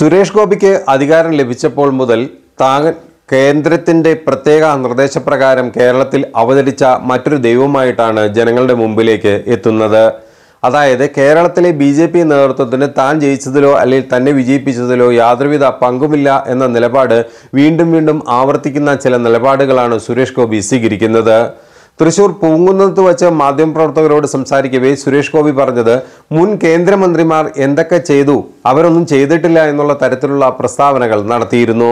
സുരേഷ് ഗോപിക്ക് അധികാരം ലഭിച്ചപ്പോൾ മുതൽ താൻ കേന്ദ്രത്തിൻ്റെ പ്രത്യേക നിർദ്ദേശപ്രകാരം കേരളത്തിൽ അവതരിച്ച മറ്റൊരു ദൈവമായിട്ടാണ് ജനങ്ങളുടെ മുമ്പിലേക്ക് എത്തുന്നത് അതായത് കേരളത്തിലെ ബി ജെ പി നേതൃത്വത്തിന് താൻ ജയിച്ചതിലോ അല്ലെങ്കിൽ തന്നെ വിജയിപ്പിച്ചതിലോ യാതൊരുവിധ പങ്കുമില്ല എന്ന നിലപാട് വീണ്ടും വീണ്ടും ആവർത്തിക്കുന്ന ചില നിലപാടുകളാണ് സുരേഷ് ഗോപി സ്വീകരിക്കുന്നത് തൃശൂർ പൂങ്കുന്നത്ത് വച്ച് മാധ്യമപ്രവർത്തകരോട് സംസാരിക്കവേ സുരേഷ് ഗോപി പറഞ്ഞത് മുൻ കേന്ദ്രമന്ത്രിമാർ എന്തൊക്കെ ചെയ്തു അവരൊന്നും ചെയ്തിട്ടില്ല എന്നുള്ള തരത്തിലുള്ള പ്രസ്താവനകൾ നടത്തിയിരുന്നു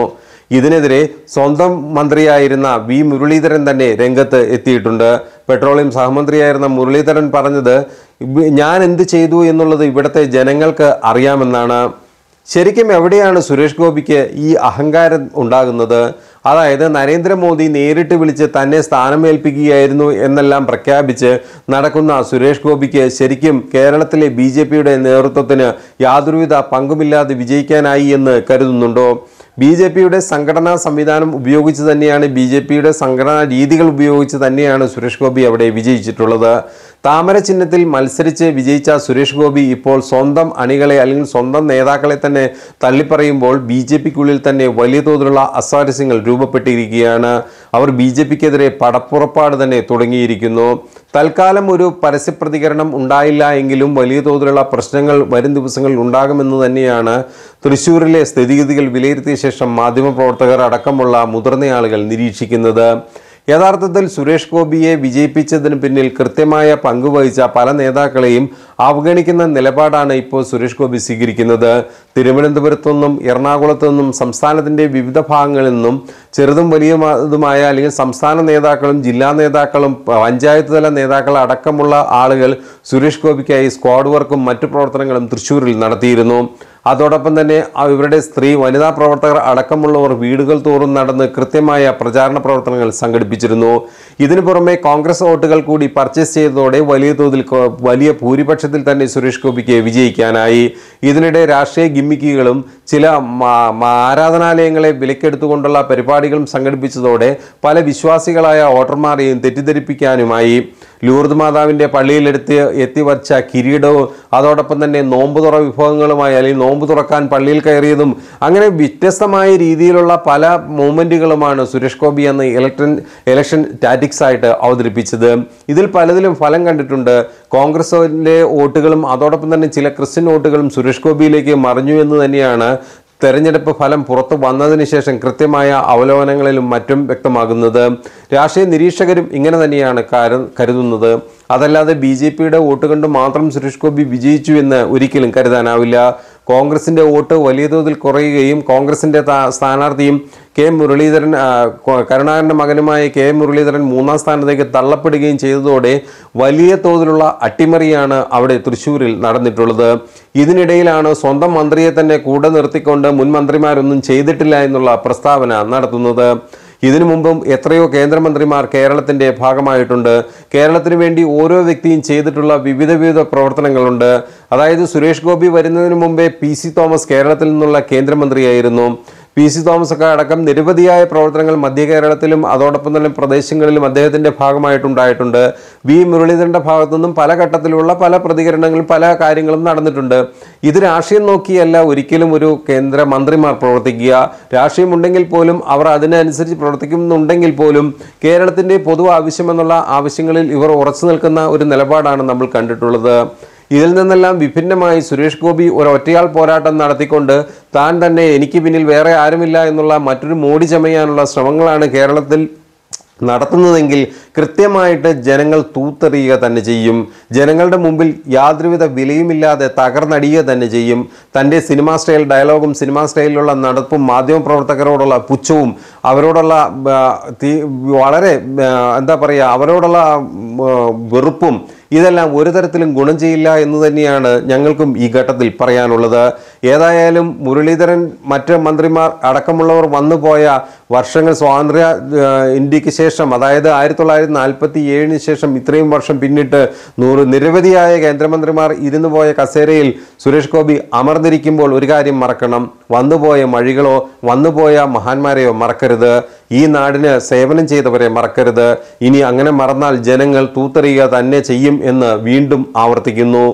ഇതിനെതിരെ സ്വന്തം മന്ത്രിയായിരുന്ന വി മുരളീധരൻ തന്നെ രംഗത്ത് എത്തിയിട്ടുണ്ട് പെട്രോളിയം സഹമന്ത്രിയായിരുന്ന മുരളീധരൻ പറഞ്ഞത് ഞാൻ എന്ത് ചെയ്തു എന്നുള്ളത് ഇവിടുത്തെ ജനങ്ങൾക്ക് അറിയാമെന്നാണ് ശരിക്കും എവിടെയാണ് സുരേഷ് ഗോപിക്ക് ഈ അഹങ്കാരം ഉണ്ടാകുന്നത് അതായത് നരേന്ദ്രമോദി നേരിട്ട് വിളിച്ച് തന്നെ സ്ഥാനമേൽപ്പിക്കുകയായിരുന്നു എന്നെല്ലാം പ്രഖ്യാപിച്ച് നടക്കുന്ന സുരേഷ് ഗോപിക്ക് ശരിക്കും കേരളത്തിലെ ബി നേതൃത്വത്തിന് യാതൊരുവിധ പങ്കുമില്ലാതെ വിജയിക്കാനായി എന്ന് കരുതുന്നുണ്ടോ ബി ജെ പിയുടെ സംഘടനാ സംവിധാനം ഉപയോഗിച്ച് തന്നെയാണ് ബി ജെ പിയുടെ സംഘടനാ രീതികൾ ഉപയോഗിച്ച് തന്നെയാണ് സുരേഷ് ഗോപി അവിടെ വിജയിച്ചിട്ടുള്ളത് താമര ചിഹ്നത്തിൽ മത്സരിച്ച് വിജയിച്ച സുരേഷ് ഗോപി ഇപ്പോൾ സ്വന്തം അണികളെ അല്ലെങ്കിൽ സ്വന്തം നേതാക്കളെ തന്നെ തള്ളിപ്പറയുമ്പോൾ ബി ജെ പിക്കുള്ളിൽ തന്നെ വലിയ തോതിലുള്ള അസ്വാരസ്യങ്ങൾ രൂപപ്പെട്ടിരിക്കുകയാണ് അവർ ബി ജെ പിക്കെതിരെ പടപ്പുറപ്പാട് തന്നെ തുടങ്ങിയിരിക്കുന്നു തൽക്കാലം ഒരു പരസ്യപ്രതികരണം ഉണ്ടായില്ല എങ്കിലും വലിയ തോതിലുള്ള പ്രശ്നങ്ങൾ വരും ദിവസങ്ങളിൽ ഉണ്ടാകുമെന്ന് തന്നെയാണ് തൃശൂരിലെ സ്ഥിതിഗതികൾ വിലയിരുത്തിയ ശേഷം മാധ്യമപ്രവർത്തകർ അടക്കമുള്ള മുതിർന്നയാളുകൾ നിരീക്ഷിക്കുന്നത് യഥാർത്ഥത്തിൽ സുരേഷ് ഗോപിയെ വിജയിപ്പിച്ചതിന് പിന്നിൽ കൃത്യമായ പങ്കുവഹിച്ച പല നേതാക്കളെയും അവഗണിക്കുന്ന നിലപാടാണ് ഇപ്പോൾ സുരേഷ് ഗോപി സ്വീകരിക്കുന്നത് തിരുവനന്തപുരത്തു നിന്നും എറണാകുളത്തു നിന്നും സംസ്ഥാനത്തിൻ്റെ വിവിധ ഭാഗങ്ങളിൽ നിന്നും ചെറുതും വലിയതുമായ അല്ലെങ്കിൽ സംസ്ഥാന നേതാക്കളും ജില്ലാ നേതാക്കളും പഞ്ചായത്ത് തല നേതാക്കൾ അടക്കമുള്ള ആളുകൾ സുരേഷ് ഗോപിക്കായി സ്ക്വാഡ് വർക്കും മറ്റു പ്രവർത്തനങ്ങളും തൃശ്ശൂരിൽ നടത്തിയിരുന്നു അതോടൊപ്പം തന്നെ ഇവരുടെ സ്ത്രീ വനിതാ പ്രവർത്തകർ അടക്കമുള്ളവർ വീടുകൾ തോറും നടന്ന് കൃത്യമായ പ്രചാരണ പ്രവർത്തനങ്ങൾ സംഘടിപ്പിച്ചിരുന്നു ഇതിനു പുറമെ കോൺഗ്രസ് വോട്ടുകൾ കൂടി പർച്ചേസ് ചെയ്തതോടെ വലിയ തോതിൽ വലിയ ഭൂരിപക്ഷത്തിൽ തന്നെ സുരേഷ് ഗോപിക്ക് വിജയിക്കാനായി ഇതിനിടെ രാഷ്ട്രീയ ഗിമ്മിക്കുകളും ചില ആരാധനാലയങ്ങളെ വിലക്കെടുത്തുകൊണ്ടുള്ള പരിപാടി പരിപാടികളും സംഘടിപ്പിച്ചതോടെ പല വിശ്വാസികളായ വോട്ടർമാരെയും തെറ്റിദ്ധരിപ്പിക്കാനുമായി ലൂർദ് മാതാവിൻ്റെ പള്ളിയിലെടുത്ത് എത്തിവച്ച കിരീടവും അതോടൊപ്പം തന്നെ നോമ്പ് തുറ വിഭവങ്ങളുമായി അല്ലെങ്കിൽ നോമ്പ് തുറക്കാൻ പള്ളിയിൽ കയറിയതും അങ്ങനെ വ്യത്യസ്തമായ രീതിയിലുള്ള പല മൂമെൻറ്റുകളുമാണ് സുരേഷ് ഗോപി എന്ന ഇലക്ട്രൻ ഇലക്ഷൻ ടാറ്റിക്സ് ആയിട്ട് അവതരിപ്പിച്ചത് ഇതിൽ പലതിലും ഫലം കണ്ടിട്ടുണ്ട് കോൺഗ്രസിൻ്റെ വോട്ടുകളും അതോടൊപ്പം തന്നെ ചില ക്രിസ്ത്യൻ വോട്ടുകളും സുരേഷ് ഗോപിയിലേക്ക് മറിഞ്ഞു എന്ന് തന്നെയാണ് തെരഞ്ഞെടുപ്പ് ഫലം പുറത്തു വന്നതിന് ശേഷം കൃത്യമായ അവലോകനങ്ങളിലും മറ്റും വ്യക്തമാകുന്നത് രാഷ്ട്രീയ നിരീക്ഷകരും ഇങ്ങനെ തന്നെയാണ് കരുതുന്നത് അതല്ലാതെ ബി ജെ പിയുടെ വോട്ട് കണ്ട് മാത്രം സുരേഷ് ഗോപി വിജയിച്ചു എന്ന് ഒരിക്കലും കരുതാനാവില്ല കോൺഗ്രസിൻ്റെ വോട്ട് വലിയ തോതിൽ കുറയുകയും കോൺഗ്രസിൻ്റെ സ്ഥാനാർത്ഥിയും കെ മുരളീധരൻ കരുണാകരൻ്റെ മകനുമായ കെ മുരളീധരൻ മൂന്നാം സ്ഥാനത്തേക്ക് തള്ളപ്പെടുകയും ചെയ്തതോടെ വലിയ തോതിലുള്ള അട്ടിമറിയാണ് അവിടെ തൃശ്ശൂരിൽ നടന്നിട്ടുള്ളത് ഇതിനിടയിലാണ് സ്വന്തം മന്ത്രിയെ തന്നെ കൂടെ നിർത്തിക്കൊണ്ട് മുൻ മന്ത്രിമാരൊന്നും ചെയ്തിട്ടില്ല എന്നുള്ള പ്രസ്താവന നടത്തുന്നത് ഇതിനു മുമ്പും എത്രയോ കേന്ദ്രമന്ത്രിമാർ കേരളത്തിൻ്റെ ഭാഗമായിട്ടുണ്ട് കേരളത്തിന് വേണ്ടി ഓരോ വ്യക്തിയും ചെയ്തിട്ടുള്ള വിവിധ വിവിധ പ്രവർത്തനങ്ങളുണ്ട് അതായത് സുരേഷ് ഗോപി വരുന്നതിന് മുമ്പേ പി സി തോമസ് കേരളത്തിൽ നിന്നുള്ള കേന്ദ്രമന്ത്രിയായിരുന്നു പി സി തോമസൊക്കെ അടക്കം നിരവധിയായ പ്രവർത്തനങ്ങൾ മധ്യ കേരളത്തിലും അതോടൊപ്പം തന്നെ പ്രദേശങ്ങളിലും അദ്ദേഹത്തിൻ്റെ ഭാഗമായിട്ടുണ്ടായിട്ടുണ്ട് വി മുരളീധരൻ്റെ ഭാഗത്തു നിന്നും പല ഘട്ടത്തിലുള്ള പല പ്രതികരണങ്ങളും പല കാര്യങ്ങളും നടന്നിട്ടുണ്ട് ഇത് രാഷ്ട്രീയം നോക്കിയല്ല ഒരിക്കലും ഒരു കേന്ദ്ര മന്ത്രിമാർ പ്രവർത്തിക്കുക രാഷ്ട്രീയമുണ്ടെങ്കിൽ പോലും അവർ അതിനനുസരിച്ച് പ്രവർത്തിക്കുന്നുണ്ടെങ്കിൽ പോലും കേരളത്തിൻ്റെ പൊതു ആവശ്യമെന്നുള്ള ആവശ്യങ്ങളിൽ ഇവർ ഉറച്ചു നിൽക്കുന്ന ഒരു നിലപാടാണ് നമ്മൾ കണ്ടിട്ടുള്ളത് ഇതിൽ നിന്നെല്ലാം വിഭിന്നമായി സുരേഷ് ഗോപി ഒരു ഒറ്റയാൾ പോരാട്ടം നടത്തിക്കൊണ്ട് താൻ തന്നെ എനിക്ക് പിന്നിൽ വേറെ ആരുമില്ല എന്നുള്ള മറ്റൊരു മോടി ചമയാനുള്ള ശ്രമങ്ങളാണ് കേരളത്തിൽ നടത്തുന്നതെങ്കിൽ കൃത്യമായിട്ട് ജനങ്ങൾ തൂത്തെറിയുക തന്നെ ചെയ്യും ജനങ്ങളുടെ മുമ്പിൽ യാതൊരുവിധ വിലയുമില്ലാതെ തകർന്നടിയുക തന്നെ ചെയ്യും തൻ്റെ സിനിമാ സ്റ്റൈൽ ഡയലോഗും സിനിമാ സ്റ്റൈലിലുള്ള നടപ്പും മാധ്യമപ്രവർത്തകരോടുള്ള പുച്ഛവും അവരോടുള്ള വളരെ എന്താ പറയുക അവരോടുള്ള വെറുപ്പും ഇതെല്ലാം ഒരു തരത്തിലും ഗുണം ചെയ്യില്ല എന്ന് തന്നെയാണ് ഞങ്ങൾക്കും ഈ ഘട്ടത്തിൽ പറയാനുള്ളത് ഏതായാലും മുരളീധരൻ മറ്റ് മന്ത്രിമാർ അടക്കമുള്ളവർ വന്നുപോയ വർഷങ്ങൾ സ്വാതന്ത്ര്യ ഇന്ത്യക്ക് ശേഷം അതായത് ആയിരത്തി തൊള്ളായിരത്തി നാൽപ്പത്തി ഏഴിന് ശേഷം ഇത്രയും വർഷം പിന്നിട്ട് നൂറ് നിരവധിയായ കേന്ദ്രമന്ത്രിമാർ ഇരുന്നു പോയ കസേരയിൽ സുരേഷ് ഗോപി അമർന്നിരിക്കുമ്പോൾ ഒരു കാര്യം മറക്കണം വന്നുപോയ മഴികളോ വന്നുപോയ മഹാന്മാരെയോ മറക്കരുത് ഈ നാടിന് സേവനം ചെയ്തവരെ മറക്കരുത് ഇനി അങ്ങനെ മറന്നാൽ ജനങ്ങൾ തൂത്തെറിയുക തന്നെ ചെയ്യും എന്ന് വീണ്ടും ആവർത്തിക്കുന്നു